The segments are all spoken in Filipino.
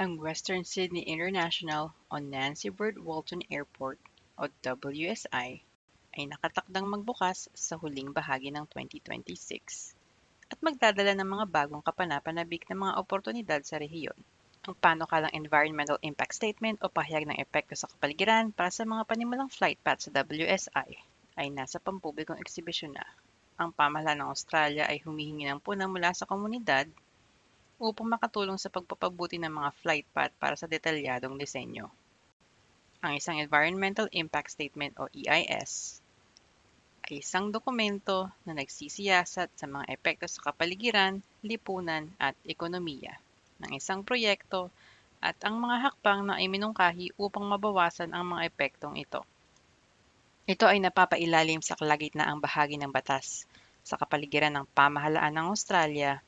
ang Western Sydney International on Nancy Bird Walton Airport o WSI ay nakatakdang magbukas sa huling bahagi ng 2026 at magdadala ng mga bagong kapanapanabik na mga oportunidad sa rehiyon. Ang panukalang Environmental Impact Statement o pahayag ng epekto sa kapaligiran para sa mga panimulang flight path sa WSI ay nasa pampublikong eksibisyon na. Ang pamahalaan ng Australia ay humihingi ng puna mula sa komunidad upang makatulong sa pagpapabuti ng mga flight path para sa detalyadong disenyo. Ang isang Environmental Impact Statement o EIS ay isang dokumento na nagsisiyasat sa mga epekto sa kapaligiran, lipunan at ekonomiya ng isang proyekto at ang mga hakbang na iminungkahi upang mabawasan ang mga epektong ito. Ito ay napapailalim sa kalagitnaang bahagi ng batas sa kapaligiran ng pamahalaan ng Australia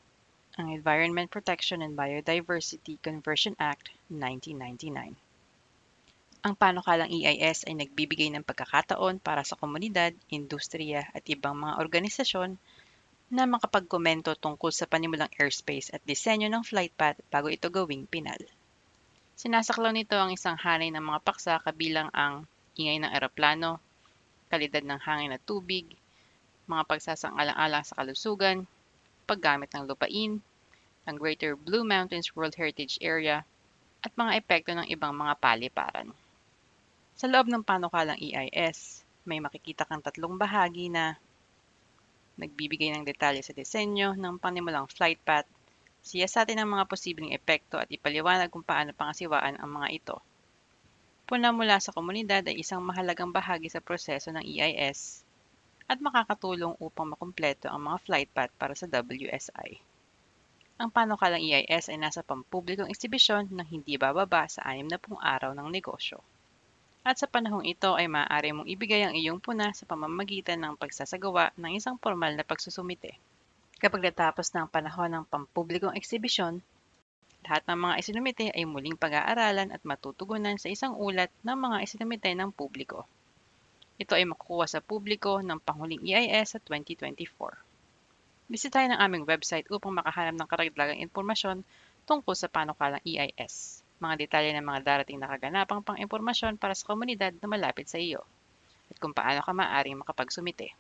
ang Environment Protection and Biodiversity Conversion Act 1999. Ang panukalang EIS ay nagbibigay ng pagkakataon para sa komunidad, industriya at ibang mga organisasyon na makapagkomento tungkol sa panimulang airspace at disenyo ng flight path bago ito gawing pinal. Sinasaklaw nito ang isang hanay ng mga paksa kabilang ang ingay ng eroplano, kalidad ng hangin at tubig, mga pagsasang alang-alang sa kalusugan, paggamit ng lupain, ng Greater Blue Mountains World Heritage Area at mga epekto ng ibang mga paliparan. Sa loob ng panukalang EIS, may makikita kang tatlong bahagi na nagbibigay ng detalye sa disenyo ng panimulang flight path, siya sa atin ang mga posibleng epekto at ipaliwanag kung paano pangasiwaan ang mga ito. Puna mula sa komunidad ay isang mahalagang bahagi sa proseso ng EIS at makakatulong upang makumpleto ang mga flight path para sa WSI. Ang panukalang EIS ay nasa pampublikong eksibisyon ng hindi bababa sa 60 araw ng negosyo. At sa panahong ito ay maaari mong ibigay ang iyong puna sa pamamagitan ng pagsasagawa ng isang formal na pagsusumite. Kapag natapos na ang panahon ng pampublikong eksibisyon, lahat ng mga isinumite ay muling pag-aaralan at matutugunan sa isang ulat ng mga isinumite ng publiko. Ito ay makukuha sa publiko ng panghuling EIS sa 2024. Bisitahin ang aming website upang makahanap ng karagdagang impormasyon tungkol sa panukalang EIS, mga detalye ng mga darating na kaganapang pang-impormasyon para sa komunidad na malapit sa iyo, at kung paano ka maaaring makapagsumite.